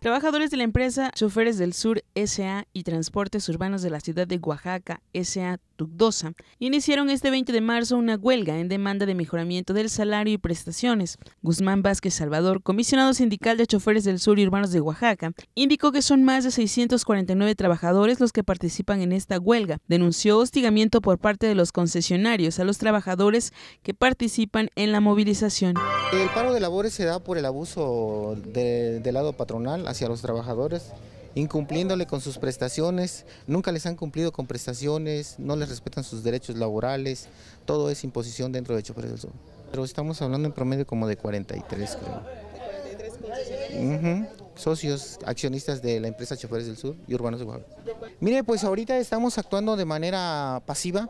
Trabajadores de la empresa Choferes del Sur SA y Transportes Urbanos de la ciudad de Oaxaca SA Tugdosa iniciaron este 20 de marzo una huelga en demanda de mejoramiento del salario y prestaciones. Guzmán Vázquez Salvador, comisionado sindical de Choferes del Sur y Urbanos de Oaxaca, indicó que son más de 649 trabajadores los que participan en esta huelga. Denunció hostigamiento por parte de los concesionarios a los trabajadores que participan en la movilización. El paro de labores se da por el abuso del lado patronal hacia los trabajadores, incumpliéndole con sus prestaciones, nunca les han cumplido con prestaciones, no les respetan sus derechos laborales, todo es imposición dentro de Choferes del Sur. Pero estamos hablando en promedio como de 43, creo. Socios, accionistas de la empresa Choferes del Sur y Urbanos de Oaxaca. Mire, pues ahorita estamos actuando de manera pasiva,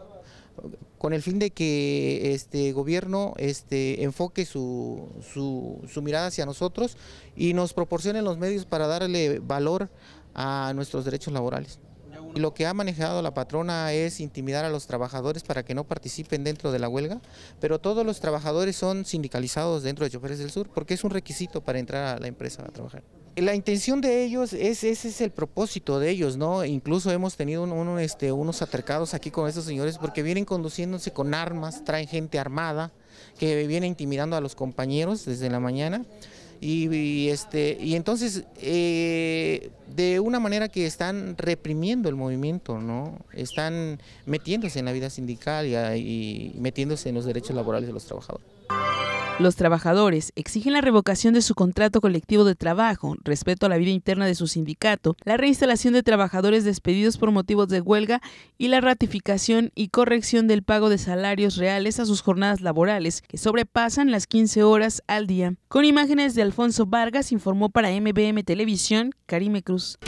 con el fin de que este gobierno este, enfoque su, su, su mirada hacia nosotros y nos proporcione los medios para darle valor a nuestros derechos laborales. Lo que ha manejado la patrona es intimidar a los trabajadores para que no participen dentro de la huelga, pero todos los trabajadores son sindicalizados dentro de Choferes del Sur porque es un requisito para entrar a la empresa a trabajar la intención de ellos, es, ese es el propósito de ellos, ¿no? Incluso hemos tenido este, unos atracados aquí con estos señores porque vienen conduciéndose con armas, traen gente armada que viene intimidando a los compañeros desde la mañana. Y, este, y entonces, eh, de una manera que están reprimiendo el movimiento, ¿no? Están metiéndose en la vida sindical y metiéndose en los derechos laborales de los trabajadores. Los trabajadores exigen la revocación de su contrato colectivo de trabajo, respeto a la vida interna de su sindicato, la reinstalación de trabajadores despedidos por motivos de huelga y la ratificación y corrección del pago de salarios reales a sus jornadas laborales, que sobrepasan las 15 horas al día. Con imágenes de Alfonso Vargas, informó para MBM Televisión Karime Cruz.